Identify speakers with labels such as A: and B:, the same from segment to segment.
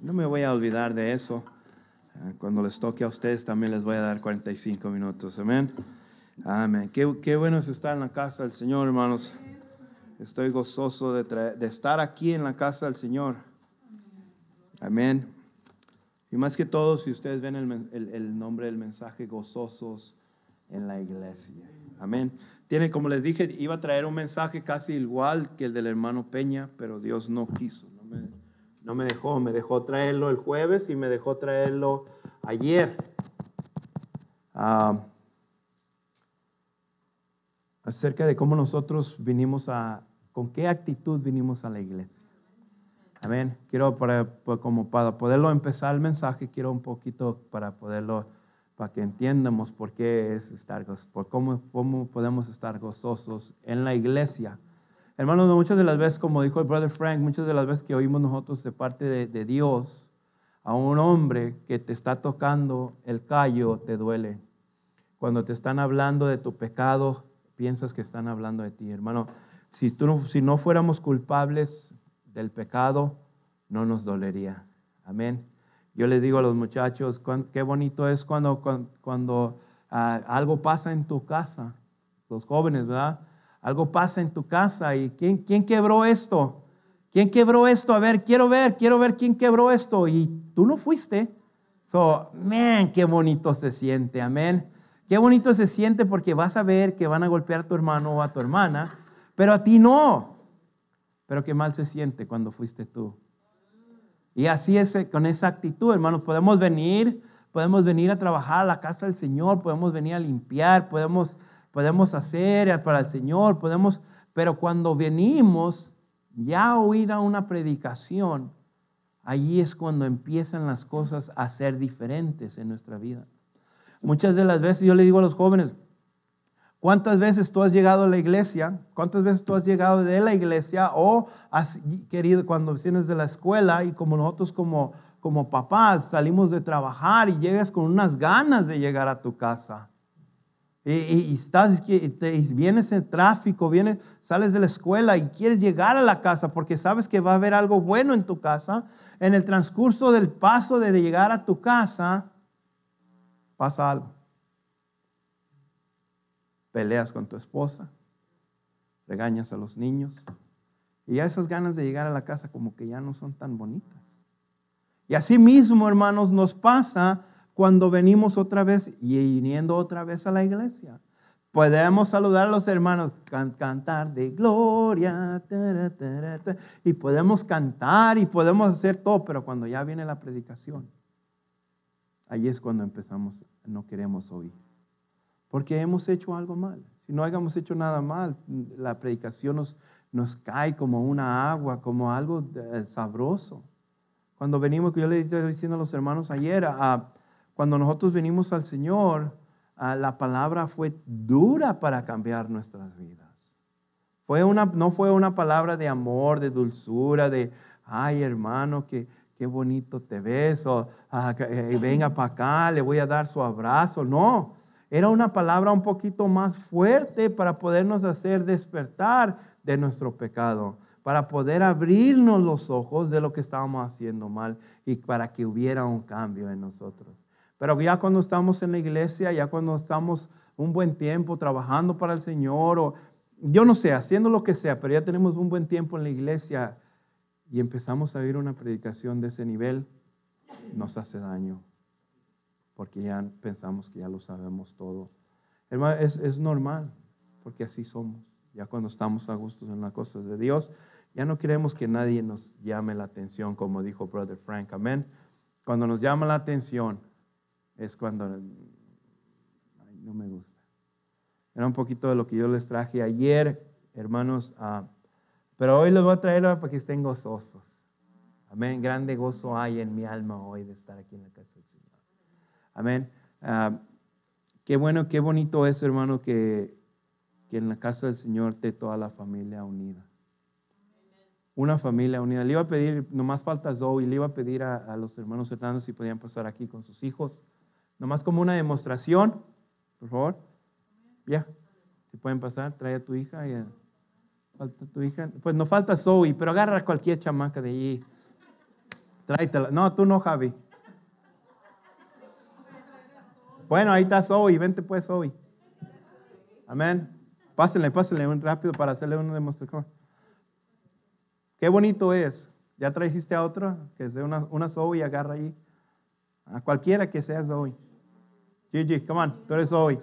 A: no me voy a olvidar de eso. Ah, cuando les toque a ustedes también les voy a dar 45 minutos. Amén. Amén. Qué, bueno es estar en la casa del Señor, hermanos. Estoy gozoso de, estar aquí en la casa del Señor. Amén. Y más que todo, si ustedes ven el, nombre del mensaje, gozosos en la iglesia. Amén. Tiene, como les dije, iba a traer un mensaje casi igual que el del hermano Peña, pero Dios no quiso. No me dejó, me dejó traerlo el jueves y me dejó traerlo ayer. Ah, acerca de cómo nosotros vinimos a, con qué actitud vinimos a la iglesia. Amén. Quiero para, pues, como para poderlo empezar el mensaje, quiero un poquito para poderlo, para que entiendamos por qué es estar, por cómo, cómo podemos estar gozosos en la iglesia Hermanos, muchas de las veces, como dijo el brother Frank, muchas de las veces que oímos nosotros de parte de, Dios a un hombre que te está tocando el callo, te duele. Cuando te están hablando de tu pecado, piensas que están hablando de ti, hermano. Si, tú, si no fuéramos culpables del pecado, no nos dolería. Amén. Yo les digo a los muchachos, qué bonito es cuando, cuando, ah, algo pasa en tu casa, los jóvenes, ¿verdad? algo pasa en tu casa y ¿quién, quién quebró esto? ¿Quién quebró esto? A ver, quiero ver, quiero ver quién quebró esto. Y tú no fuiste. So, man, qué bonito se siente, amén. Qué bonito se siente porque vas a ver que van a golpear a tu hermano o a tu hermana, pero a ti no. Pero qué mal se siente cuando fuiste tú. Y así es eh, con esa actitud, hermanos. Podemos venir, podemos venir a trabajar a la casa del Señor, podemos venir a limpiar, podemos podemos hacer para el Señor, podemos, pero cuando venimos ya a oír a una predicación, allí es cuando empiezan las cosas a ser diferentes en nuestra vida. Muchas de las veces yo le digo a los jóvenes, ¿Cuántas veces tú has llegado a la iglesia? ¿Cuántas veces tú has llegado de la iglesia o has querido cuando vienes de la escuela y como nosotros como, como papás salimos de trabajar y llegas con unas ganas de llegar a tu casa? Y, estás, vienes en tráfico, vienes, sales de la escuela y quieres llegar a la casa porque sabes que va a haber algo bueno en tu casa. En el transcurso del paso de llegar a tu casa, pasa algo. Peleas con tu esposa, regañas a los niños, y ya esas ganas de llegar a la casa como que ya no son tan bonitas. Y así mismo, hermanos, nos pasa cuando venimos otra vez y viniendo otra vez a la iglesia. Podemos saludar a los hermanos, cantar de gloria, y podemos cantar y podemos hacer todo, pero cuando ya viene la predicación, ahí es cuando empezamos, no queremos oír, porque hemos hecho algo mal. Si no hayamos hecho nada mal, la predicación nos, nos cae como una agua, como algo eh, sabroso. Cuando venimos, que yo le estoy diciendo a los hermanos ayer, a cuando nosotros venimos al Señor, ah, la palabra fue dura para cambiar nuestras vidas. no fue una palabra de amor, de dulzura, de, ay hermano, que, qué bonito te ves, o ah, eh, venga para acá, le voy a dar su abrazo. No, era una palabra un poquito más fuerte para podernos hacer despertar de nuestro pecado, para poder abrirnos los ojos de lo que estábamos haciendo mal y para que hubiera un cambio en nosotros. Pero ya cuando estamos en la iglesia, ya cuando estamos un buen tiempo trabajando para el Señor, o yo no sé, haciendo lo que sea, pero ya tenemos un buen tiempo en la iglesia y empezamos a oír una predicación de ese nivel, nos hace daño, porque ya pensamos que ya lo sabemos todo. Hermano, es, normal, porque así somos. Ya cuando estamos a gusto en las cosas de Dios, ya no queremos que nadie nos llame la atención, como dijo Brother Frank, amén. Cuando nos llama la atención, es cuando no me gusta. Era un poquito de lo que yo les traje ayer, hermanos, ah, pero hoy les voy a traer para que estén gozosos. Amén. Grande gozo hay en mi alma hoy de estar aquí en la casa del Señor. Amén. Ah, qué bueno, qué bonito es, hermano, que, en la casa del Señor esté toda la familia unida una familia unida. Le iba a pedir, nomás falta Zoe, le iba a pedir a, a los hermanos Hernández si podían pasar aquí con sus hijos. Nomás como una demostración, por favor. Ya, te pueden pasar, trae a tu hija. Falta tu hija. Pues no falta Zoe, pero agarra cualquier chamaca de allí. Tráetela. No, tú no, Javi. Bueno, ahí está Zoe. Vente pues, Zoe. Amén. Pásenle, pásenle un rápido para hacerle una demostración. Qué bonito es. Ya trajiste a otra, que sea una, una Zoe, agarra ahí. A cualquiera que sea Zoe. Gigi, come on, tú eres hoy.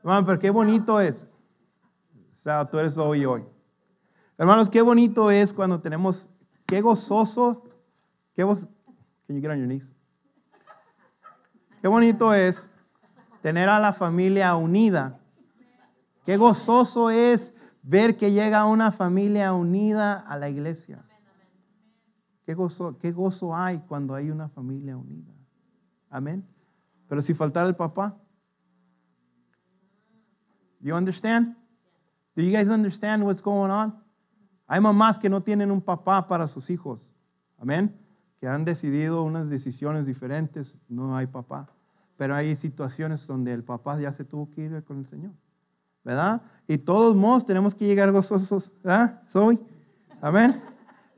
A: Hermano, pero qué bonito es. O sea, tú eres hoy hoy. Hermanos, qué bonito es cuando tenemos, qué gozoso, qué can you Qué bonito es tener a la familia unida. Qué gozoso es ver que llega una familia unida a la iglesia. Qué gozo, qué gozo hay cuando hay una familia unida. Amén. Pero si faltara el papá, you understand? Do you guys understand what's going on? Hay mamás que no tienen un papá para sus hijos. Amén. Que han decidido unas decisiones diferentes, no hay papá. Pero hay situaciones donde el papá ya se tuvo que ir con el Señor. ¿Verdad? Y todos modos tenemos que llegar gozosos, ¿verdad? Soy. Amén.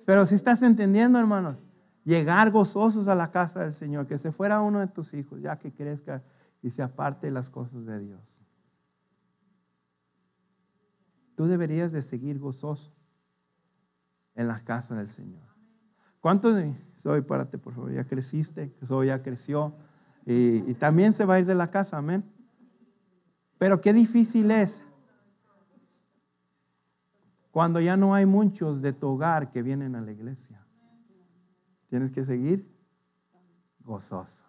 A: Pero si estás entendiendo, hermanos, llegar gozosos a la casa del Señor, que se fuera uno de tus hijos, ya que crezca y se aparte de las cosas de Dios. Tú deberías de seguir gozoso en la casa del Señor. ¿Cuántos? Soy, párate por favor, ya creciste, soy, ya creció. Y, y también se va a ir de la casa, amén. Pero qué difícil es cuando ya no hay muchos de tu hogar que vienen a la iglesia. Tienes que seguir gozoso.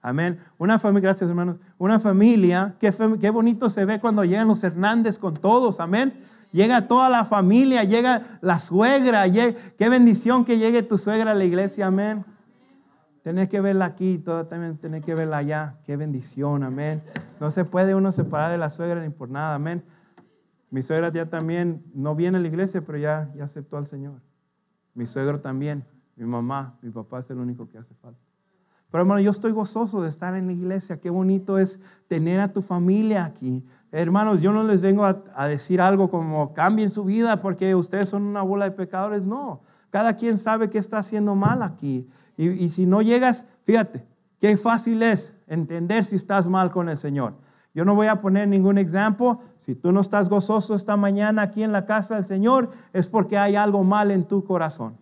A: Amén. Una familia, gracias hermanos. Una familia, qué, qué bonito se ve cuando llegan los Hernández con todos. Amén. Llega toda la familia, llega la suegra. qué bendición que llegue tu suegra a la iglesia. Amén. Tenés que verla aquí, también tenés que verla allá. Qué bendición, amén. No se puede uno separar de la suegra ni por nada, amén. Mi suegra ya también no viene a la iglesia, pero ya, ya aceptó al Señor. Mi suegro también mi mamá, mi papá es el único que hace falta. Pero hermano, yo estoy gozoso de estar en la iglesia. Qué bonito es tener a tu familia aquí. Hermanos, yo no les vengo a, decir algo como cambien su vida porque ustedes son una bola de pecadores. No, cada quien sabe que está haciendo mal aquí. Y, y si no llegas, fíjate, qué fácil es entender si estás mal con el Señor. Yo no voy a poner ningún ejemplo. Si tú no estás gozoso esta mañana aquí en la casa del Señor, es porque hay algo mal en tu corazón.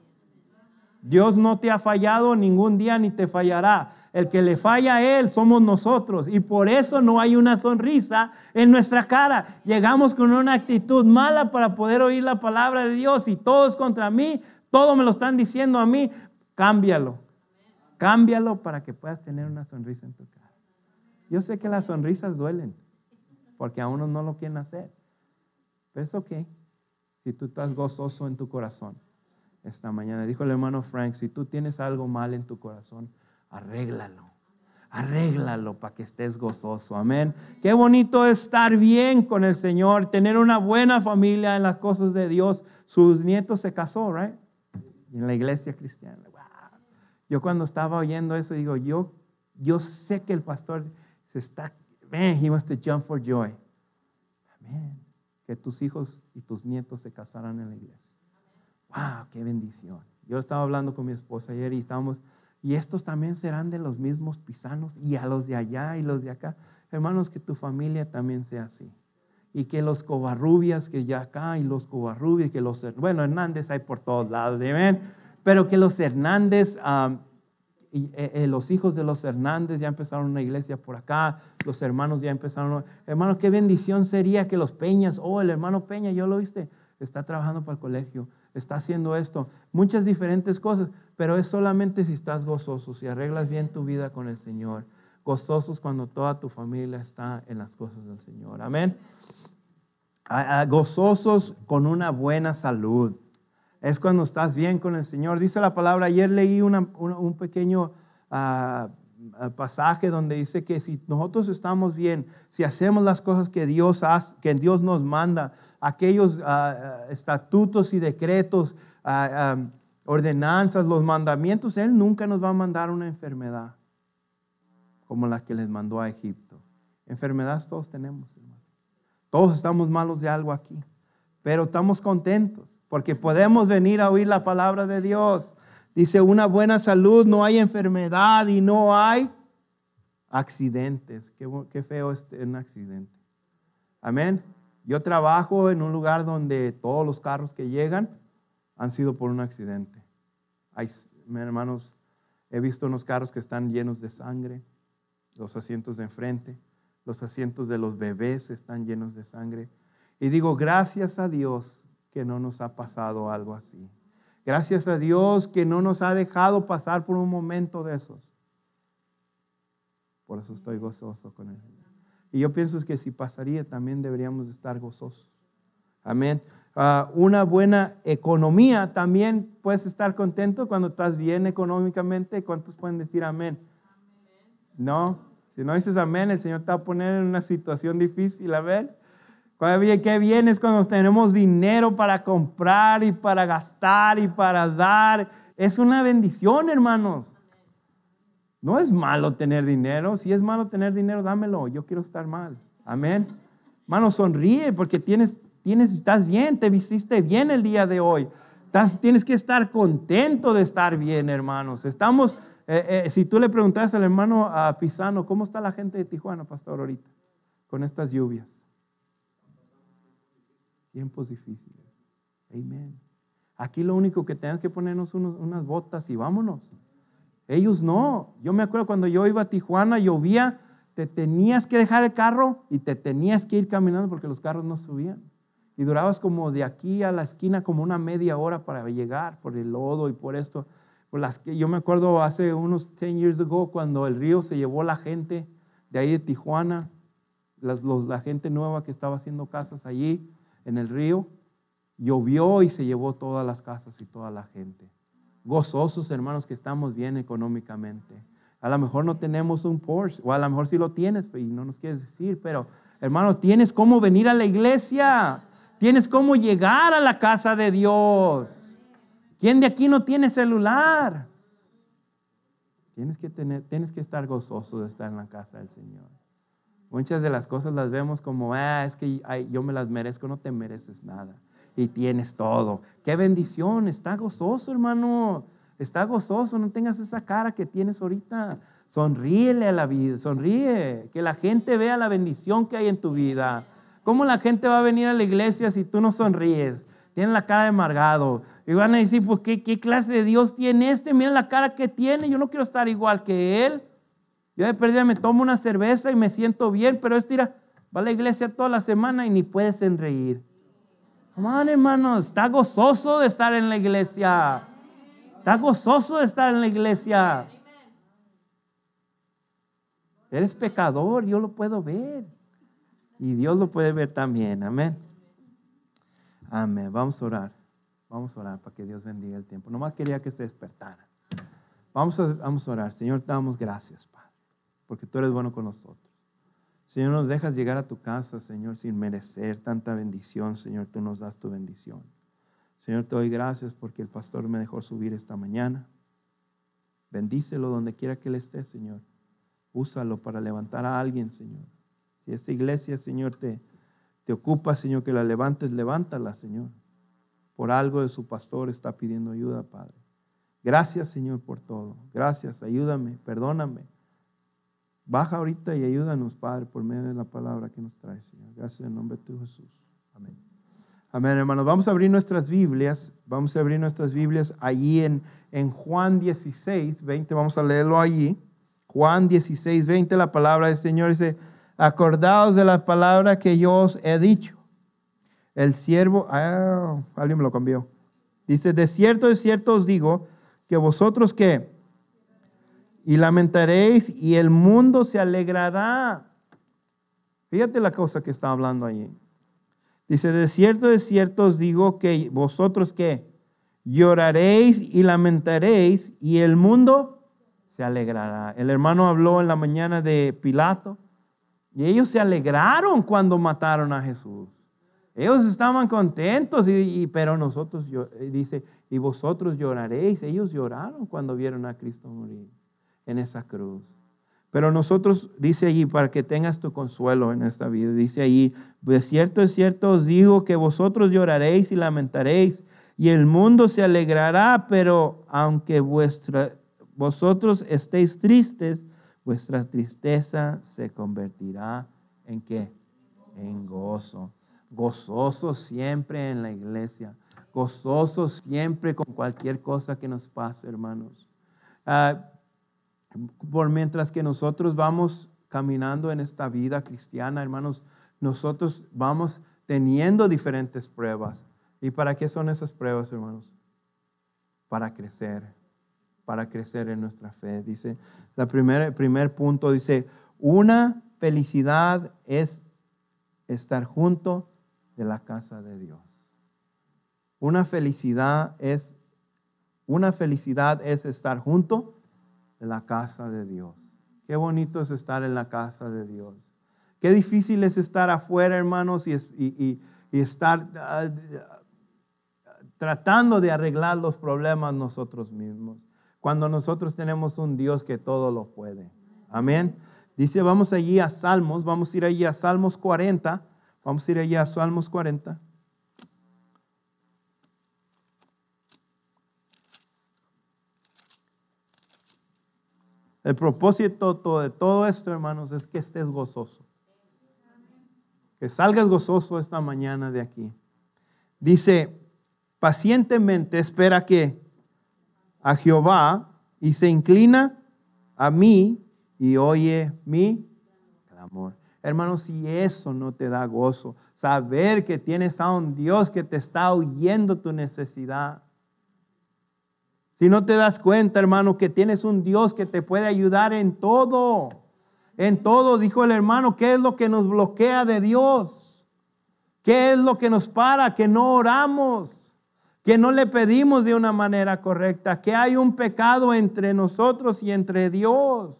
A: Dios no te ha fallado ningún día ni te fallará. El que le falla a Él somos nosotros. Y por eso no hay una sonrisa en nuestra cara. Llegamos con una actitud mala para poder oír la palabra de Dios. Y todo es contra mí, todo me lo están diciendo a mí. Cámbialo. Cámbialo para que puedas tener una sonrisa en tu cara. Yo sé que las sonrisas duelen. Porque a uno no lo quieren hacer. Pero es ok. Si tú estás gozoso en tu corazón esta mañana. Dijo el hermano Frank, si tú tienes algo mal en tu corazón, arréglalo. Arréglalo para que estés gozoso. Amén. Qué bonito estar bien con el Señor, tener una buena familia en las cosas de Dios. Sus nietos se casó, right? En la iglesia cristiana. Wow. Yo cuando estaba oyendo eso digo, yo yo sé que el pastor se está, man, he must jump for joy. Amén. Que tus hijos y tus nietos se casaran en la iglesia wow, qué bendición. Yo estaba hablando con mi esposa ayer y estábamos, y estos también serán de los mismos pisanos y a los de allá y los de acá. Hermanos, que tu familia también sea así. Y que los covarrubias que ya acá y los covarrubias, que los, bueno, Hernández hay por todos lados, ¿ven? Pero que los Hernández, y, eh, eh, los hijos de los Hernández ya empezaron una iglesia por acá, los hermanos ya empezaron. Hermanos, qué bendición sería que los Peñas, oh, el hermano Peña, yo lo viste, está trabajando para el colegio está haciendo esto, muchas diferentes cosas, pero es solamente si estás gozoso, y arreglas bien tu vida con el Señor, gozosos cuando toda tu familia está en las cosas del Señor. Amén. gozosos con una buena salud. Es cuando estás bien con el Señor. Dice la palabra, ayer leí un pequeño ah, pasaje donde dice que si nosotros estamos bien, si hacemos las cosas que Dios, que Dios nos manda, aquellos ah, ah, estatutos y decretos, ah, ordenanzas, los mandamientos, Él nunca nos va a mandar una enfermedad como la que les mandó a Egipto. Enfermedades todos tenemos, Todos estamos malos de algo aquí, pero estamos contentos porque podemos venir a oír la palabra de Dios Dice, una buena salud, no hay enfermedad y no hay accidentes. Qué, qué feo es este, un accidente. Amén. Yo trabajo en un lugar donde todos los carros que llegan han sido por un accidente. Hay, hermanos, he visto unos carros que están llenos de sangre, los asientos de enfrente, los asientos de los bebés están llenos de sangre. Y digo, gracias a Dios que no nos ha pasado algo así. Gracias a Dios que no nos ha dejado pasar por un momento de esos. Por eso estoy gozoso con Él. Y yo pienso que si pasaría también deberíamos estar gozosos. Amén. Ah, una buena economía también puedes estar contento cuando estás bien económicamente. ¿Cuántos pueden decir amén? amén? No, si no dices amén, el Señor te va a poner en una situación difícil. A ver, ¿Qué bien es cuando tenemos dinero para comprar y para gastar y para dar? Es una bendición, hermanos. No es malo tener dinero. Si es malo tener dinero, dámelo. Yo quiero estar mal. Amén. Hermano, sonríe porque tienes, tienes, estás bien, te viste bien el día de hoy. tienes que estar contento de estar bien, hermanos. Estamos, eh, eh, si tú le preguntas al hermano a Pisano, ¿cómo está la gente de Tijuana, pastor, ahorita? Con estas lluvias tiempos difíciles. Amén. Aquí lo único que tenemos que ponernos unos, unas botas y vámonos. Ellos no. Yo me acuerdo cuando yo iba a Tijuana, llovía, te tenías que dejar el carro y te tenías que ir caminando porque los carros no subían. Y durabas como de aquí a la esquina como una media hora para llegar por el lodo y por esto. Por las que yo me acuerdo hace unos 10 years ago cuando el río se llevó la gente de ahí de Tijuana, la gente nueva que estaba haciendo casas allí en el río, llovió y se llevó todas las casas y toda la gente. Gozosos, hermanos, que estamos bien económicamente. A lo mejor no tenemos un Porsche, o a lo mejor sí lo tienes y no nos quieres decir, pero hermano, tienes cómo venir a la iglesia, tienes cómo llegar a la casa de Dios. ¿Quién de aquí no tiene celular? Tienes que, tener, tienes que estar gozoso de estar en la casa del Señor. Muchas de las cosas las vemos como, ah, es que yo me las merezco, no te mereces nada. Y tienes todo. Qué bendición, está gozoso, hermano. Está gozoso, no tengas esa cara que tienes ahorita. Sonríele a la vida, sonríe. Que la gente vea la bendición que hay en tu vida. ¿Cómo la gente va a venir a la iglesia si tú no sonríes? tienes la cara de amargado. Y van a decir, pues, ¿qué, qué clase de Dios tiene este? Mira la cara que tiene. Yo no quiero estar igual que él. Yo de perdida me tomo una cerveza y me siento bien, pero es tira, va a la iglesia toda la semana y ni puedes enreír. Amén, hermanos, está gozoso de estar en la iglesia. Está gozoso de estar en la iglesia. Eres pecador, yo lo puedo ver. Y Dios lo puede ver también. Amén. Amén. Vamos a orar. Vamos a orar para que Dios bendiga el tiempo. Nomás quería que se despertara. Vamos a, vamos a orar. Señor, te damos gracias, Padre porque tú eres bueno con nosotros. Señor, nos dejas llegar a tu casa, Señor, sin merecer tanta bendición. Señor, tú nos das tu bendición. Señor, te doy gracias porque el pastor me dejó subir esta mañana. Bendícelo donde quiera que él esté, Señor. Úsalo para levantar a alguien, Señor. Si esta iglesia, Señor, te, te ocupa, Señor, que la levantes, levántala, Señor. Por algo de su pastor está pidiendo ayuda, Padre. Gracias, Señor, por todo. Gracias, ayúdame, perdóname. Baja ahorita y ayúdanos, Padre, por medio de la palabra que nos trae, Señor. Gracias en el nombre de tu Jesús. Amén. Amén, hermanos. Vamos a abrir nuestras Biblias. Vamos a abrir nuestras Biblias allí en, en Juan 16, 20. Vamos a leerlo allí. Juan 16, 20, la palabra del Señor dice, acordaos de la palabra que yo os he dicho. El siervo, ah, alguien me lo cambió. Dice, de cierto, de cierto os digo que vosotros que y lamentaréis y el mundo se alegrará. Fíjate la cosa que está hablando allí. Dice, de cierto, de cierto os digo que vosotros ¿qué? lloraréis y lamentaréis y el mundo se alegrará. El hermano habló en la mañana de Pilato y ellos se alegraron cuando mataron a Jesús. Ellos estaban contentos, y, pero nosotros, dice, y vosotros lloraréis. Ellos lloraron cuando vieron a Cristo morir en esa cruz. Pero nosotros, dice allí, para que tengas tu consuelo en esta vida, dice allí, de cierto es cierto os digo que vosotros lloraréis y lamentaréis, y el mundo se alegrará, pero aunque vuestra, vosotros estéis tristes, vuestra tristeza se convertirá en qué? En gozo. Gozoso siempre en la iglesia, gozoso siempre con cualquier cosa que nos pase, hermanos. Ah, por mientras que nosotros vamos caminando en esta vida cristiana, hermanos, nosotros vamos teniendo diferentes pruebas. ¿Y para qué son esas pruebas, hermanos? Para crecer, para crecer en nuestra fe. Dice, el primer, primer punto dice, una felicidad es estar junto de la casa de Dios. Una felicidad es, una felicidad es estar junto la casa de Dios. Qué bonito es estar en la casa de Dios. Qué difícil es estar afuera, hermanos, y, estar ah, tratando de arreglar los problemas nosotros mismos, cuando nosotros tenemos un Dios que todo lo puede. Amén. Dice, vamos allí a Salmos, vamos a ir allí a Salmos 40, vamos a ir allí a Salmos 40. El propósito de todo esto, hermanos, es que estés gozoso. Que salgas gozoso esta mañana de aquí. Dice, pacientemente espera que a Jehová y se inclina a mí y oye mi clamor. Hermanos, si eso no te da gozo, saber que tienes a un Dios que te está oyendo tu necesidad, si no te das cuenta, hermano, que tienes un Dios que te puede ayudar en todo. En todo, dijo el hermano, ¿qué es lo que nos bloquea de Dios? ¿Qué es lo que nos para? Que no oramos, que no le pedimos de una manera correcta, que hay un pecado entre nosotros y entre Dios.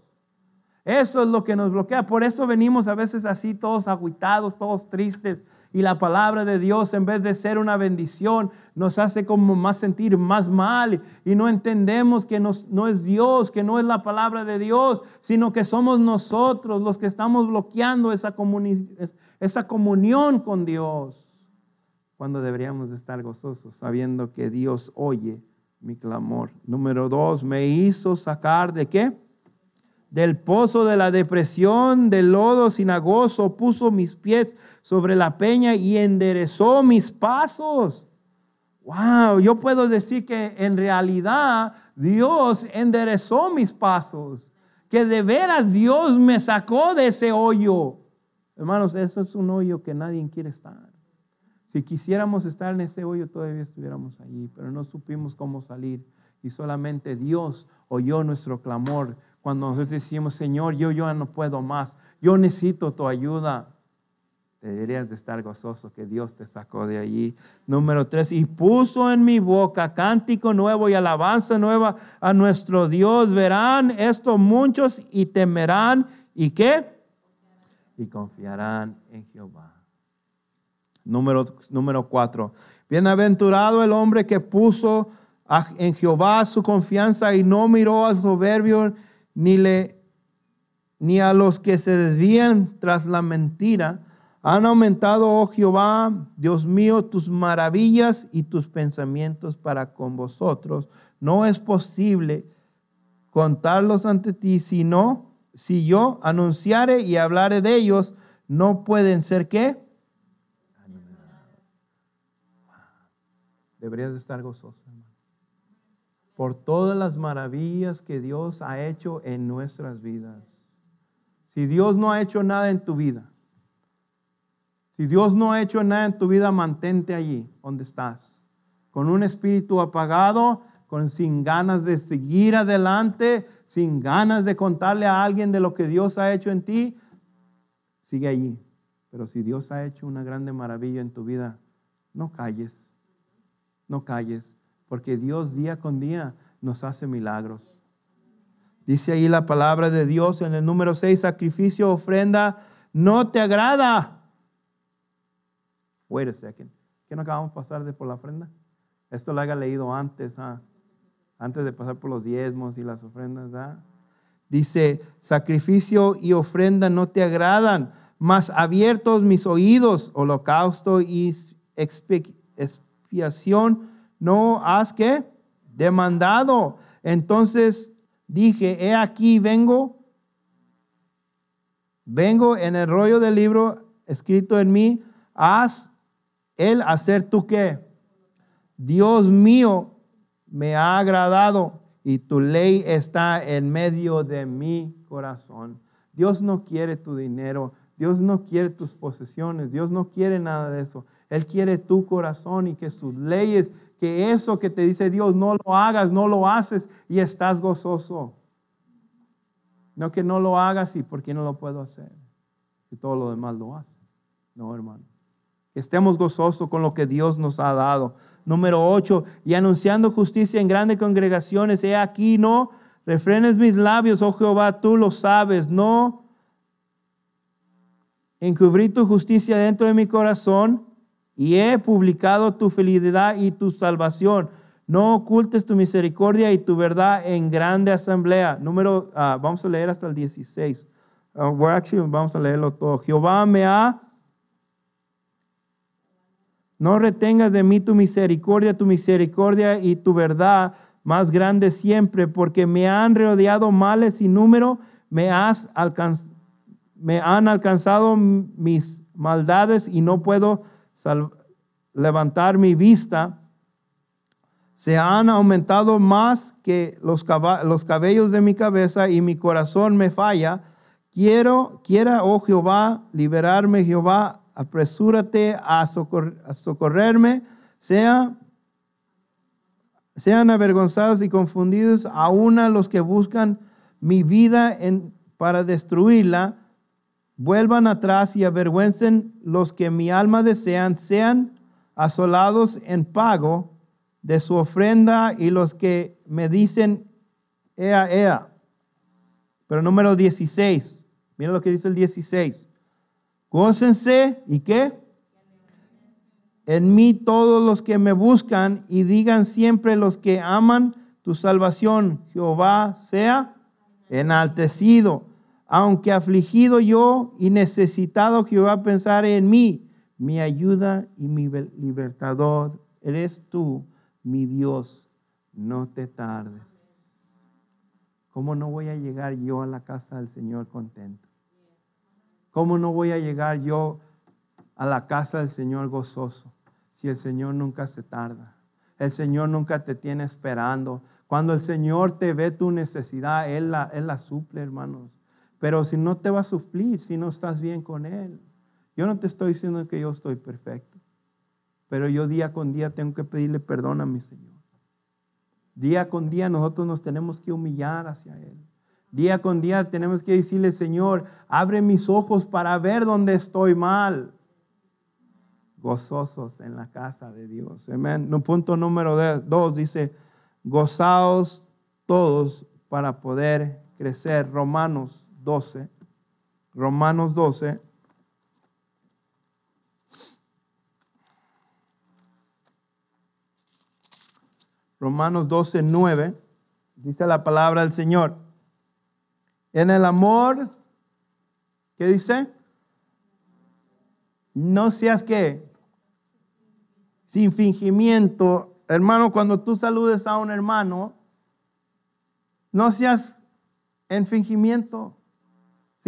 A: Eso es lo que nos bloquea. Por eso venimos a veces así, todos aguitados, todos tristes, y la palabra de Dios en vez de ser una bendición nos hace como más sentir más mal y no entendemos que no es Dios, que no es la palabra de Dios, sino que somos nosotros los que estamos bloqueando esa, esa comunión con Dios cuando deberíamos estar gozosos sabiendo que Dios oye mi clamor. Número dos, me hizo sacar de qué? del pozo de la depresión, del lodo sin agoso, puso mis pies sobre la peña y enderezó mis pasos. Wow, yo puedo decir que en realidad Dios enderezó mis pasos, que de veras Dios me sacó de ese hoyo. Hermanos, eso es un hoyo que nadie quiere estar. Si quisiéramos estar en ese hoyo, todavía estuviéramos allí, pero no supimos cómo salir. Y solamente Dios oyó nuestro clamor cuando nosotros decimos, Señor, yo ya no puedo más, yo necesito tu ayuda, deberías de estar gozoso que Dios te sacó de allí. Número tres, y puso en mi boca cántico nuevo y alabanza nueva a nuestro Dios. Verán esto muchos y temerán. ¿Y qué? Y confiarán en Jehová. Número, número cuatro, bienaventurado el hombre que puso en Jehová su confianza y no miró al soberbio ni, ni a los que se desvían tras la mentira. Han aumentado, oh Jehová, Dios mío, tus maravillas y tus pensamientos para con vosotros. No es posible contarlos ante ti, sino si yo anunciare y hablare de ellos, no pueden ser qué? Deberías estar gozoso por todas las maravillas que Dios ha hecho en nuestras vidas. Si Dios no ha hecho nada en tu vida, si Dios no ha hecho nada en tu vida, mantente allí donde estás, con un espíritu apagado, con sin ganas de seguir adelante, sin ganas de contarle a alguien de lo que Dios ha hecho en ti, sigue allí. Pero si Dios ha hecho una grande maravilla en tu vida, no calles, no calles porque Dios día con día nos hace milagros. Dice ahí la palabra de Dios en el número 6, sacrificio, ofrenda, no te agrada. Wait a second. ¿Qué no acabamos de pasar de por la ofrenda? Esto lo haga leído antes, ah. antes de pasar por los diezmos y las ofrendas. Ah. Dice, sacrificio y ofrenda no te agradan, mas abiertos mis oídos, holocausto y expiación no has que demandado. Entonces dije, he aquí, vengo, vengo en el rollo del libro escrito en mí, haz él, hacer tú qué. Dios mío, me ha agradado y tu ley está en medio de mi corazón. Dios no quiere tu dinero, Dios no quiere tus posesiones, Dios no quiere nada de eso. Él quiere tu corazón y que sus leyes que eso que te dice Dios no lo hagas, no lo haces y estás gozoso. No que no lo hagas y por qué no lo puedo hacer. Y todo lo demás lo hace. No, hermano. Que estemos gozosos con lo que Dios nos ha dado. Número 8. Y anunciando justicia en grandes congregaciones, he aquí, no refrenes mis labios, oh Jehová, tú lo sabes, no encubrí tu justicia dentro de mi corazón y he publicado tu felicidad y tu salvación. No ocultes tu misericordia y tu verdad en grande asamblea. Número, ah, vamos a leer hasta el 16. Ah, vamos a leerlo todo. Jehová me ha... No retengas de mí tu misericordia, tu misericordia y tu verdad más grande siempre, porque me han rodeado males y número, me han alcanzado mis maldades y no puedo levantar mi vista, se han aumentado más que los, cabellos de mi cabeza y mi corazón me falla. Quiero, quiera, oh Jehová, liberarme, Jehová, apresúrate a, socorrerme, sean avergonzados y confundidos aún a los que buscan mi vida para destruirla. Vuelvan atrás y avergüencen los que mi alma desean, sean asolados en pago de su ofrenda y los que me dicen, ea, ea. Pero número 16, mira lo que dice el 16. Gócense y qué? En mí todos los que me buscan y digan siempre los que aman tu salvación, Jehová sea enaltecido aunque afligido yo y necesitado, Jehová pensar en mí, mi ayuda y mi libertador. Eres tú, mi Dios, no te tardes. ¿Cómo no voy a llegar yo a la casa del Señor contento? ¿Cómo no voy a llegar yo a la casa del Señor gozoso si el Señor nunca se tarda? El Señor nunca te tiene esperando. Cuando el Señor te ve tu necesidad, Él la, él la suple, hermanos. Pero si no te va a suplir, si no estás bien con Él. Yo no te estoy diciendo que yo estoy perfecto, pero yo día con día tengo que pedirle perdón a mi Señor. Día con día nosotros nos tenemos que humillar hacia Él. Día con día tenemos que decirle, Señor, abre mis ojos para ver dónde estoy mal. Gozosos en la casa de Dios. Amén. Punto número dos dice, gozaos todos para poder crecer. Romanos 12, Romanos 12. Romanos 12, 9, dice la palabra del Señor. En el amor, ¿qué dice? No seas que sin fingimiento, hermano, cuando tú saludes a un hermano, no seas en fingimiento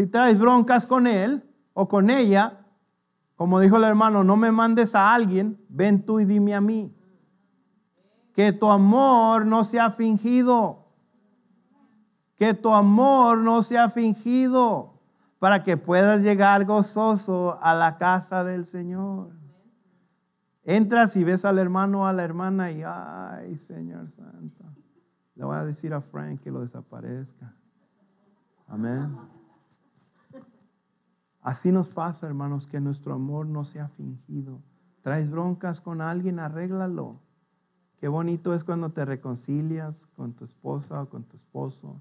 A: si traes broncas con él o con ella, como dijo el hermano, no me mandes a alguien, ven tú y dime a mí. Que tu amor no sea fingido. Que tu amor no sea fingido para que puedas llegar gozoso a la casa del Señor. Entras y ves al hermano o a la hermana y, ay, Señor Santo, le voy a decir a Frank que lo desaparezca. Amén. Así nos pasa, hermanos, que nuestro amor no sea fingido. Traes broncas con alguien, arréglalo. Qué bonito es cuando te reconcilias con tu esposa o con tu esposo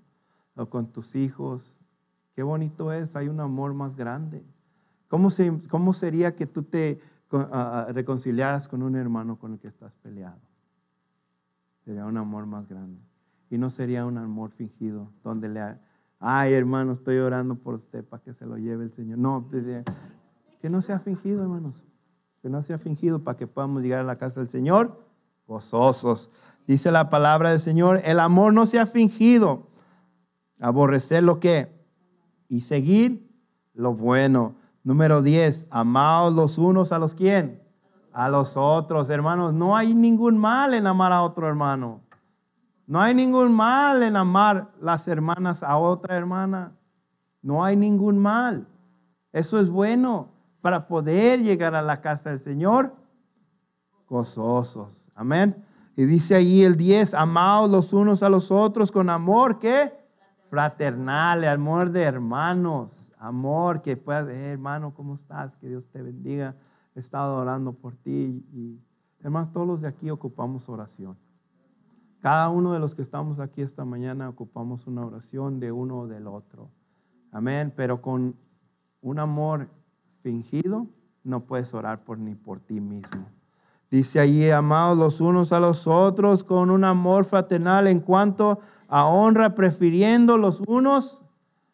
A: o con tus hijos. Qué bonito es, hay un amor más grande. ¿Cómo, sería que tú te reconciliaras con un hermano con el que estás peleado? Sería un amor más grande. Y no sería un amor fingido, donde le, ay hermano, estoy orando por usted para que se lo lleve el Señor. No, pues, eh, que no sea fingido, hermanos. Que no sea fingido para que podamos llegar a la casa del Señor gozosos. Dice la palabra del Señor, el amor no sea fingido. Aborrecer lo que y seguir lo bueno. Número 10, amados los unos a los quién? A los otros, hermanos. No hay ningún mal en amar a otro hermano. No hay ningún mal en amar las hermanas a otra hermana. No hay ningún mal. Eso es bueno para poder llegar a la casa del Señor gozosos. Amén. Y dice allí el 10, amados los unos a los otros con amor que fraternal, amor de hermanos, amor que puedas, decir, eh, hermano, ¿cómo estás? Que Dios te bendiga. He estado orando por ti y hermanos, todos los de aquí ocupamos oración. Cada uno de los que estamos aquí esta mañana ocupamos una oración de uno o del otro. Amén. Pero con un amor fingido no puedes orar por ni por ti mismo. Dice allí, amados los unos a los otros con un amor fraternal en cuanto a honra, prefiriendo los unos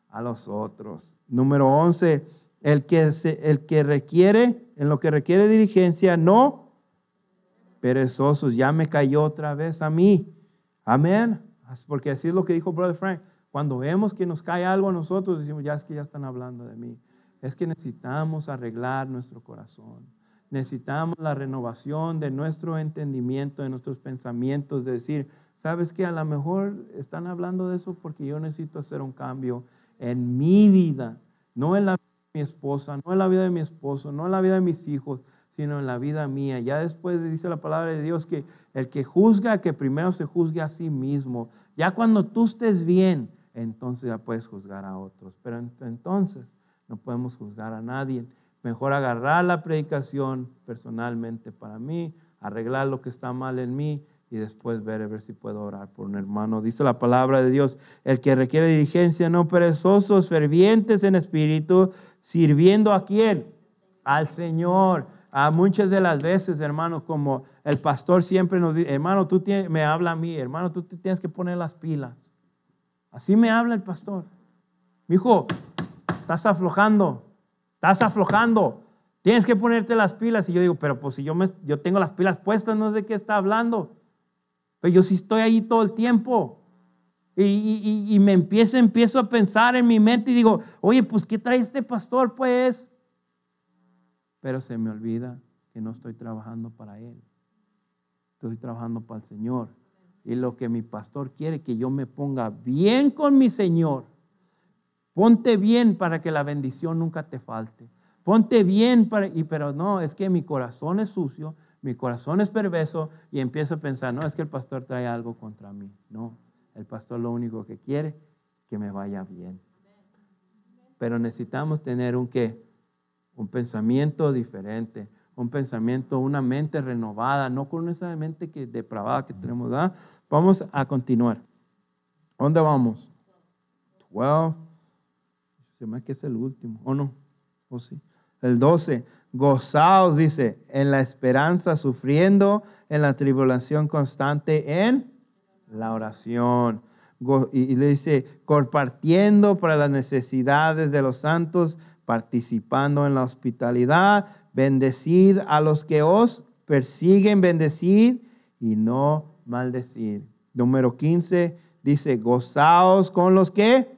A: a los otros. Número 11, el que, el que requiere, en lo que requiere diligencia, no perezosos. Ya me cayó otra vez a mí. Amén. Porque así es lo que dijo Brother Frank. Cuando vemos que nos cae algo a nosotros, decimos, ya es que ya están hablando de mí. Es que necesitamos arreglar nuestro corazón. Necesitamos la renovación de nuestro entendimiento, de nuestros pensamientos, de decir, sabes qué? a lo mejor están hablando de eso porque yo necesito hacer un cambio en mi vida, no en la vida de mi esposa, no en la vida de mi esposo, no en la vida de mis hijos, sino en la vida mía. Ya después dice la palabra de Dios que el que juzga, que primero se juzgue a sí mismo. Ya cuando tú estés bien, entonces ya puedes juzgar a otros. Pero entonces no podemos juzgar a nadie. Mejor agarrar la predicación personalmente para mí, arreglar lo que está mal en mí y después ver ver si puedo orar por un hermano. Dice la palabra de Dios, el que requiere diligencia, no perezosos, fervientes en espíritu, sirviendo a quién? Al Señor. Ah, muchas de las veces, hermano, como el pastor siempre nos dice, hermano, tú me habla a mí, hermano, tú tienes que poner las pilas. Así me habla el pastor. Mi hijo, estás aflojando, estás aflojando, tienes que ponerte las pilas. Y yo digo, pero pues si yo, me, yo tengo las pilas puestas, no sé de qué está hablando. Pero yo sí estoy ahí todo el tiempo. Y, y me empiezo, empiezo a pensar en mi mente y digo, oye, pues ¿qué trae este pastor? Pues pero se me olvida que no estoy trabajando para Él. Estoy trabajando para el Señor. Y lo que mi pastor quiere, que yo me ponga bien con mi Señor. Ponte bien para que la bendición nunca te falte. Ponte bien para... Y, pero no, es que mi corazón es sucio, mi corazón es perverso y empiezo a pensar, no, es que el pastor trae algo contra mí. No, el pastor lo único que quiere, que me vaya bien. Pero necesitamos tener un qué? un pensamiento diferente, un pensamiento, una mente renovada, no con esa mente que depravada que tenemos. Vamos a continuar. ¿Dónde vamos? 12. Se me que es el último, ¿o no? ¿O sí? El 12. Gozaos, dice, en la esperanza, sufriendo en la tribulación constante, en la oración. Y le dice, compartiendo para las necesidades de los santos, participando en la hospitalidad, bendecid a los que os persiguen, bendecid y no maldecid. Número 15 dice, gozaos con los que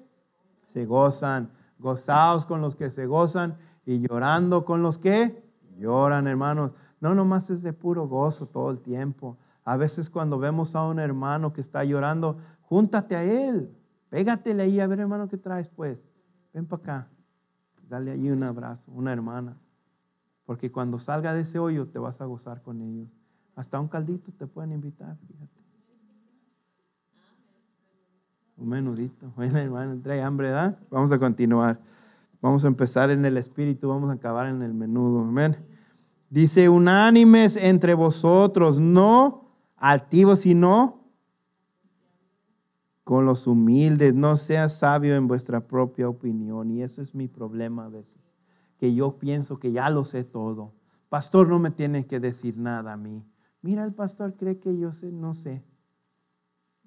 A: se gozan, gozaos con los que se gozan y llorando con los que lloran, hermanos. No nomás es de puro gozo todo el tiempo. A veces cuando vemos a un hermano que está llorando, júntate a él, pégatele ahí, a ver hermano qué traes pues, ven para acá dale allí un abrazo, una hermana. Porque cuando salga de ese hoyo te vas a gozar con ellos. Hasta un caldito te pueden invitar, Un menudito. Bueno, hermano, trae hambre, ¿verdad? Vamos a continuar. Vamos a empezar en el espíritu, vamos a acabar en el menudo. Amén. Dice, unánimes entre vosotros, no altivos, sino con los humildes, no seas sabio en vuestra propia opinión. Y ese es mi problema a veces, que yo pienso que ya lo sé todo. Pastor, no me tiene que decir nada a mí. Mira, el pastor cree que yo sé, no sé.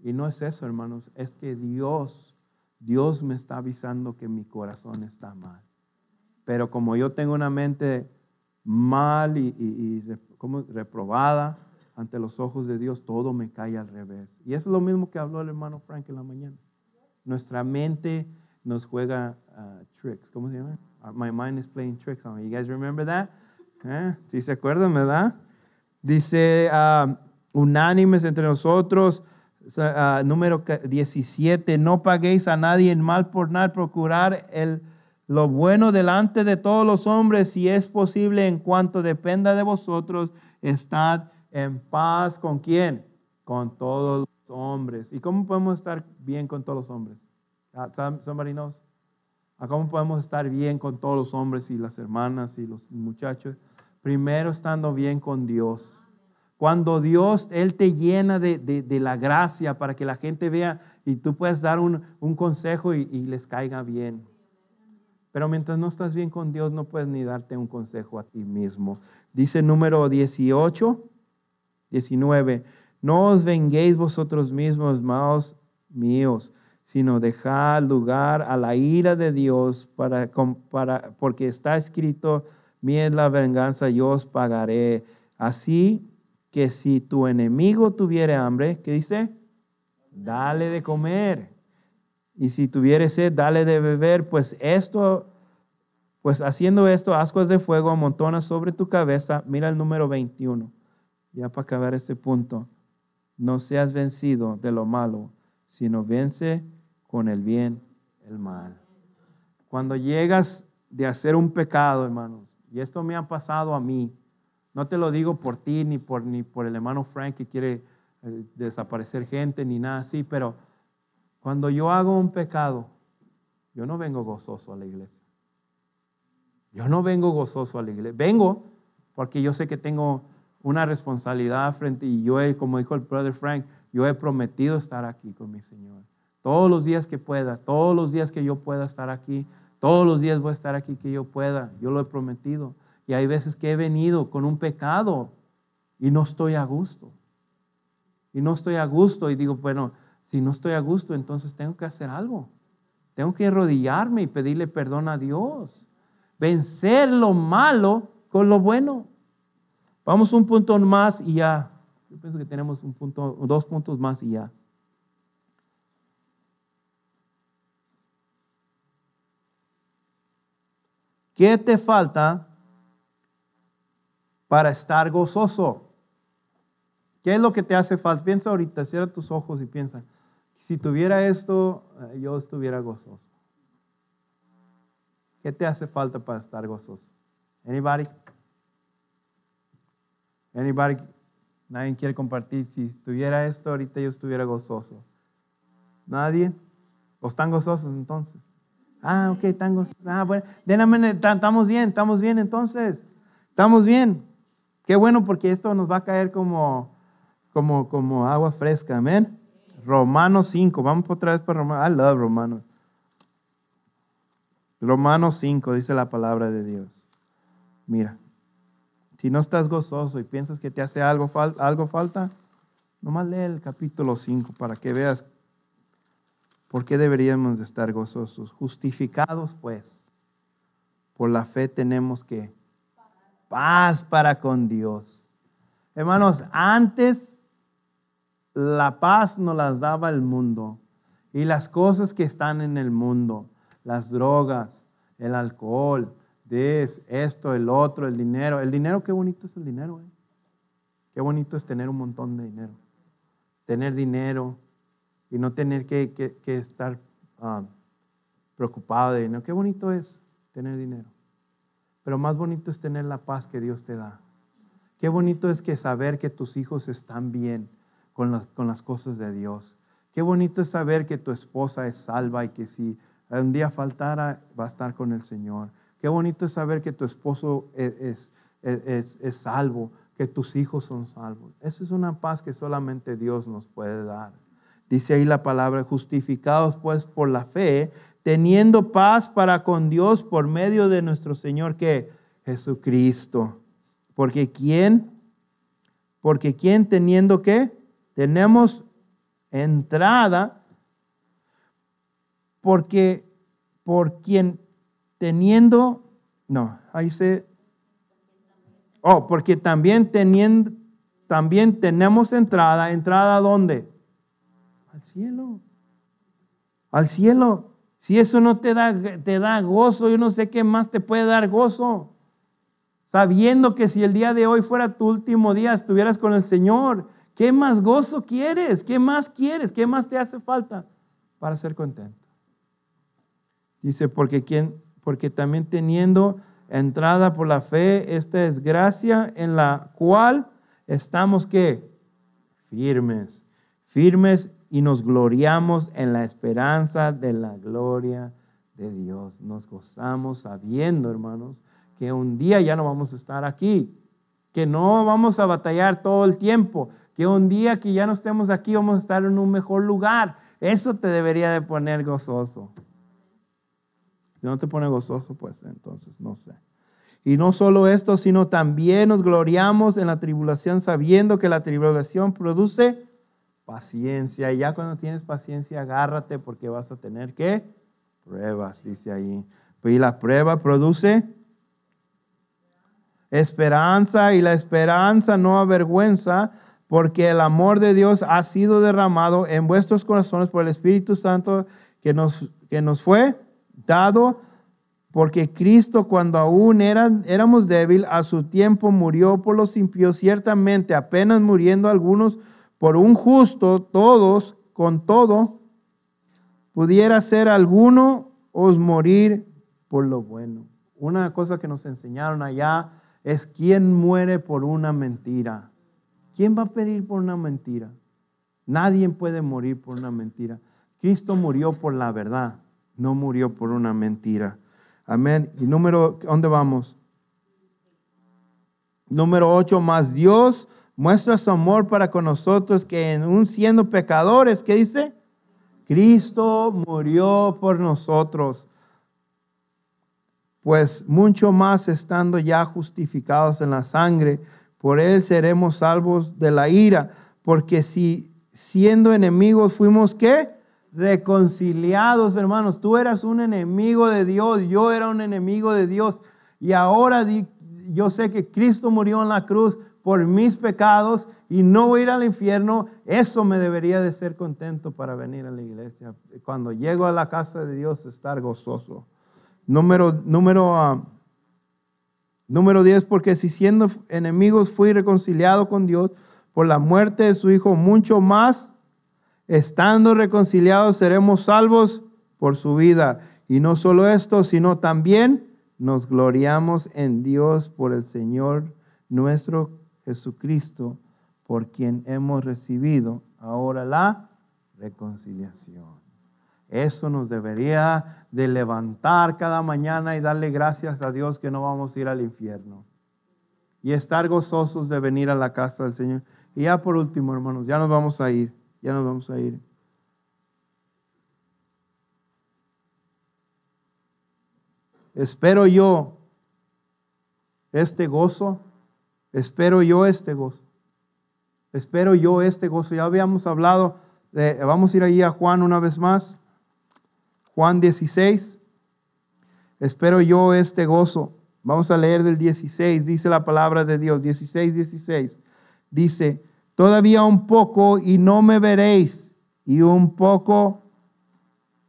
A: Y no es eso, hermanos, es que Dios, Dios me está avisando que mi corazón está mal. Pero como yo tengo una mente mal y, como reprobada, ante los ojos de Dios todo me cae al revés. Y es lo mismo que habló el hermano Frank en la mañana. Nuestra mente nos juega uh, tricks. ¿Cómo se llama? Uh, my mind is playing tricks on me. You guys remember that? ¿Eh? ¿Sí se acuerdan, verdad? Dice, uh, unánimes entre nosotros, número 17, no paguéis a nadie en mal por nada, procurar el, lo bueno delante de todos los hombres, si es posible, en cuanto dependa de vosotros, estad en paz con quién? Con todos los hombres. ¿Y cómo podemos estar bien con todos los hombres? Ah, somebody knows. Ah, ¿Cómo podemos estar bien con todos los hombres y las hermanas y los muchachos? Primero estando bien con Dios. Cuando Dios, Él te llena de, la gracia para que la gente vea y tú puedes dar un, consejo y, y les caiga bien. Pero mientras no estás bien con Dios, no puedes ni darte un consejo a ti mismo. Dice número 18, 19. No os venguéis vosotros mismos, maos míos, sino dejad lugar a la ira de Dios, para, porque está escrito, mi es la venganza, yo os pagaré. Así que si tu enemigo tuviere hambre, ¿qué dice? Dale de comer. Y si tuviere sed, dale de beber, pues esto, pues haciendo esto, ascuas de fuego amontonas sobre tu cabeza. Mira el número 21 ya para acabar este punto, no seas vencido de lo malo, sino vence con el bien el mal. Cuando llegas de hacer un pecado, hermanos, y esto me ha pasado a mí, no te lo digo por ti ni por, ni por el hermano Frank que quiere eh, desaparecer gente ni nada así, pero cuando yo hago un pecado, yo no vengo gozoso a la iglesia. Yo no vengo gozoso a la iglesia. Vengo porque yo sé que tengo una responsabilidad frente y yo, he, como dijo el brother Frank, yo he prometido estar aquí con mi Señor. Todos los días que pueda, todos los días que yo pueda estar aquí, todos los días voy a estar aquí que yo pueda, yo lo he prometido. Y hay veces que he venido con un pecado y no estoy a gusto. Y no estoy a gusto y digo, bueno, si no estoy a gusto, entonces tengo que hacer algo. Tengo que arrodillarme y pedirle perdón a Dios. Vencer lo malo con lo bueno. Vamos un punto más y ya. Yo pienso que tenemos un punto, dos puntos más y ya. ¿Qué te falta para estar gozoso? ¿Qué es lo que te hace falta? Piensa ahorita, cierra tus ojos y piensa, si tuviera esto, eh, yo estuviera gozoso. ¿Qué te hace falta para estar gozoso? Anybody? Anybody, nadie quiere compartir. Si tuviera esto, ahorita yo estuviera gozoso. ¿Nadie? ¿O están gozosos entonces? Ah, ok, están gozosos. Ah, bueno, estamos bien, estamos bien entonces. Estamos bien. Qué bueno porque esto nos va a caer como, como, como agua fresca. Amén. Romanos 5, vamos otra vez para Romanos. I love Romanos. Romanos 5 dice la palabra de Dios. Mira. Si no estás gozoso y piensas que te hace algo, algo falta, nomás lee el capítulo 5 para que veas por qué deberíamos de estar gozosos. Justificados pues, por la fe tenemos que paz para con Dios. Hermanos, antes la paz nos las daba el mundo y las cosas que están en el mundo, las drogas, el alcohol, es esto, el otro, el dinero. El dinero, qué bonito es el dinero. Qué bonito es tener un montón de dinero. Tener dinero y no tener que, estar ah, preocupado de dinero. Qué bonito es tener dinero. Pero más bonito es tener la paz que Dios te da. Qué bonito es que saber que tus hijos están bien con las, con las cosas de Dios. Qué bonito es saber que tu esposa es salva y que si un día faltara va a estar con el Señor. Qué bonito es saber que tu esposo e, e, es, es, salvo, que tus hijos son salvos. Esa es una paz que solamente Dios nos puede dar. Dice ahí la palabra, justificados pues por la fe, teniendo paz para con Dios por medio de nuestro Señor que Jesucristo. Porque quién, porque quién teniendo qué? tenemos entrada, porque por quién? teniendo, no, ahí se, oh, porque también teniendo, también tenemos entrada, entrada a dónde? Al cielo, al cielo. Si eso no te da, te da gozo, yo no sé qué más te puede dar gozo. Sabiendo que si el día de hoy fuera tu último día, estuvieras con el Señor, ¿Qué más gozo quieres? ¿Qué más quieres? ¿Qué más te hace falta para ser contento? Dice, porque quien porque también teniendo entrada por la fe, esta es gracia en la cual estamos que firmes, firmes y nos gloriamos en la esperanza de la gloria de Dios. Nos gozamos sabiendo, hermanos, que un día ya no vamos a estar aquí, que no vamos a batallar todo el tiempo, que un día que ya no estemos aquí vamos a estar en un mejor lugar. Eso te debería de poner gozoso. Si no te pone gozoso, pues entonces no sé. Y no solo esto, sino también nos gloriamos en la tribulación sabiendo que la tribulación produce paciencia. Y ya cuando tienes paciencia, agárrate porque vas a tener que pruebas, dice ahí. Y la prueba produce esperanza y la esperanza no avergüenza porque el amor de Dios ha sido derramado en vuestros corazones por el Espíritu Santo que nos, que nos fue dado porque Cristo cuando aún éramos débil, a su tiempo murió por los impíos, ciertamente apenas muriendo algunos por un justo, todos con todo, pudiera ser alguno os morir por lo bueno. Una cosa que nos enseñaron allá es quién muere por una mentira. ¿Quién va a pedir por una mentira? Nadie puede morir por una mentira. Cristo murió por la verdad no murió por una mentira. Amén. Y número, ¿dónde vamos? Número 8, más Dios muestra su amor para con nosotros que en un siendo pecadores, ¿qué dice? Cristo murió por nosotros. Pues mucho más estando ya justificados en la sangre, por él seremos salvos de la ira, porque si siendo enemigos fuimos qué? reconciliados, hermanos. Tú eras un enemigo de Dios, yo era un enemigo de Dios. Y ahora yo sé que Cristo murió en la cruz por mis pecados y no voy a ir al infierno. Eso me debería de ser contento para venir a la iglesia. Cuando llego a la casa de Dios, estar gozoso. Número, número, ah, número 10, porque si siendo enemigos fui reconciliado con Dios por la muerte de su Hijo, mucho más estando reconciliados seremos salvos por su vida. Y no solo esto, sino también nos gloriamos en Dios por el Señor nuestro Jesucristo, por quien hemos recibido ahora la reconciliación. Eso nos debería de levantar cada mañana y darle gracias a Dios que no vamos a ir al infierno. Y estar gozosos de venir a la casa del Señor. Y ya por último, hermanos, ya nos vamos a ir. Ya nos vamos a ir. Espero yo este gozo. Espero yo este gozo. Espero yo este gozo. Ya habíamos hablado de, vamos a ir ahí a Juan una vez más. Juan 16. Espero yo este gozo. Vamos a leer del 16. Dice la palabra de Dios. 16, 16. Dice, Todavía un poco y no me veréis. Y un poco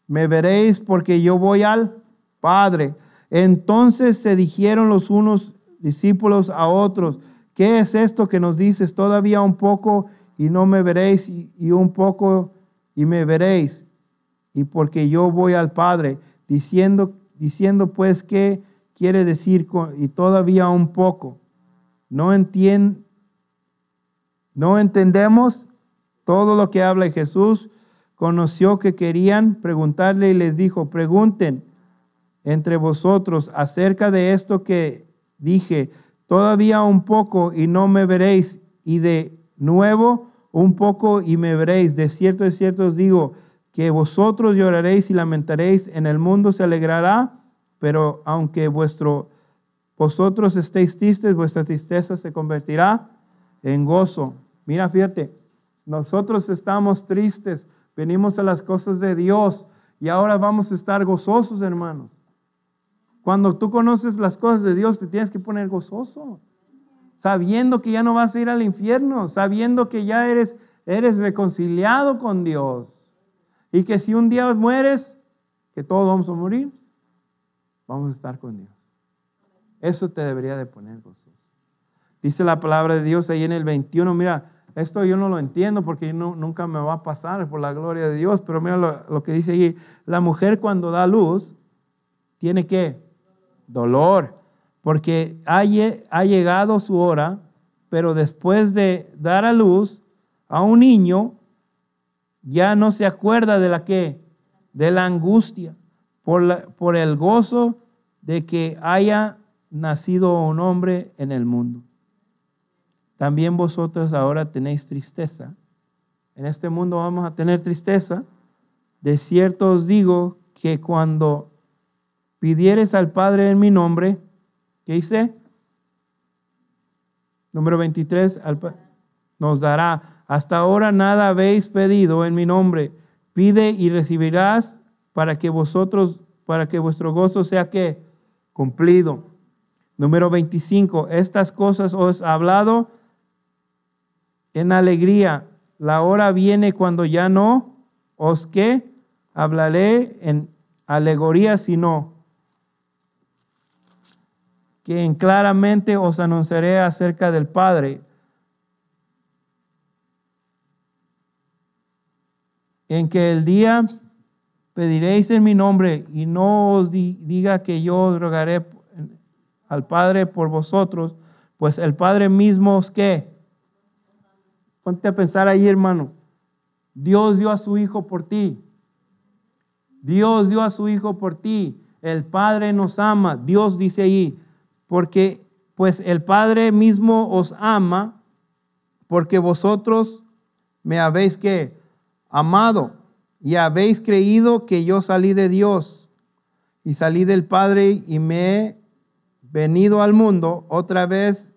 A: me veréis porque yo voy al Padre. Entonces se dijeron los unos discípulos a otros, ¿qué es esto que nos dices? Todavía un poco y no me veréis y, un poco y me veréis. Y porque yo voy al Padre, diciendo, diciendo pues que quiere decir y todavía un poco. No entienden no entendemos todo lo que habla Jesús conoció que querían preguntarle y les dijo, pregunten entre vosotros acerca de esto que dije, todavía un poco y no me veréis, y de nuevo un poco y me veréis. De cierto, de cierto os digo que vosotros lloraréis y lamentaréis, en el mundo se alegrará, pero aunque vuestro, vosotros estéis tristes, vuestra tristeza se convertirá en gozo. Mira, fíjate, nosotros estamos tristes, venimos a las cosas de Dios y ahora vamos a estar gozosos, hermanos. Cuando tú conoces las cosas de Dios, te tienes que poner gozoso, sabiendo que ya no vas a ir al infierno, sabiendo que ya eres, eres reconciliado con Dios y que si un día mueres, que todos vamos a morir, vamos a estar con Dios. Eso te debería de poner gozoso. Dice la palabra de Dios ahí en el 21, mira, esto yo no lo entiendo porque nunca me va a pasar por la gloria de Dios, pero mira lo, que dice allí, la mujer cuando da luz tiene que dolor, porque ha, llegado su hora, pero después de dar a luz a un niño, ya no se acuerda de la qué, de la angustia, por, por el gozo de que haya nacido un hombre en el mundo también vosotros ahora tenéis tristeza. En este mundo vamos a tener tristeza. De cierto os digo que cuando pidieres al Padre en mi nombre, ¿qué hice? Número 23, nos dará. Hasta ahora nada habéis pedido en mi nombre. Pide y recibirás para que vosotros, para que vuestro gozo sea que cumplido. Número 25, estas cosas os he hablado en alegría. La hora viene cuando ya no os que hablaré en alegoría, sino que en claramente os anunciaré acerca del Padre. En que el día pediréis en mi nombre y no os diga que yo rogaré al Padre por vosotros, pues el Padre mismo os que Ponte a pensar ahí, hermano. Dios dio a su Hijo por ti. Dios dio a su Hijo por ti. El Padre nos ama. Dios dice ahí, porque pues el Padre mismo os ama, porque vosotros me habéis que amado y habéis creído que yo salí de Dios y salí del Padre y me he venido al mundo. Otra vez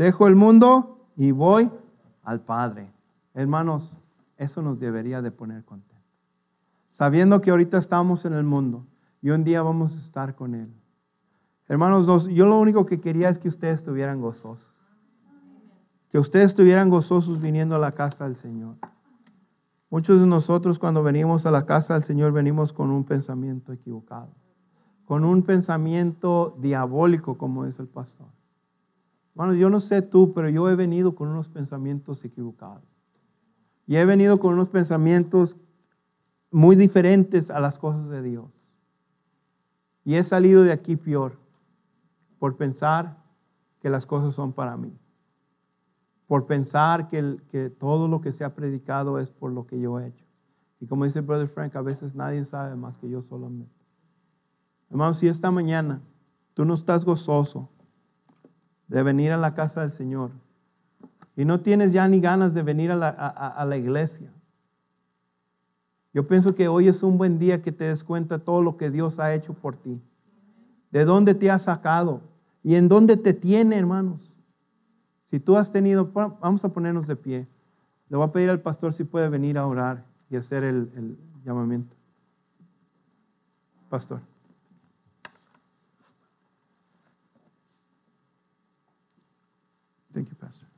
A: Dejo el mundo y voy al Padre. Hermanos, eso nos debería de poner contentos. Sabiendo que ahorita estamos en el mundo y un día vamos a estar con Él. Hermanos, yo lo único que quería es que ustedes estuvieran gozosos. Que ustedes estuvieran gozosos viniendo a la casa del Señor. Muchos de nosotros cuando venimos a la casa del Señor venimos con un pensamiento equivocado, con un pensamiento diabólico, como dice el pastor. Bueno, yo no sé tú, pero yo he venido con unos pensamientos equivocados. Y he venido con unos pensamientos muy diferentes a las cosas de Dios. Y he salido de aquí peor por pensar que las cosas son para mí. Por pensar que, que todo lo que se ha predicado es por lo que yo he hecho. Y como dice el brother Frank, a veces nadie sabe más que yo solamente. Hermano, si esta mañana tú no estás gozoso, de venir a la casa del Señor. Y no tienes ya ni ganas de venir a la, iglesia. Yo pienso que hoy es un buen día que te des cuenta todo lo que Dios ha hecho por ti. De dónde te ha sacado y en dónde te tiene, hermanos. Si tú has tenido, vamos a ponernos de pie. Le voy a pedir al pastor si puede venir a orar y hacer el, el llamamiento. Pastor. Thank you, Pastor.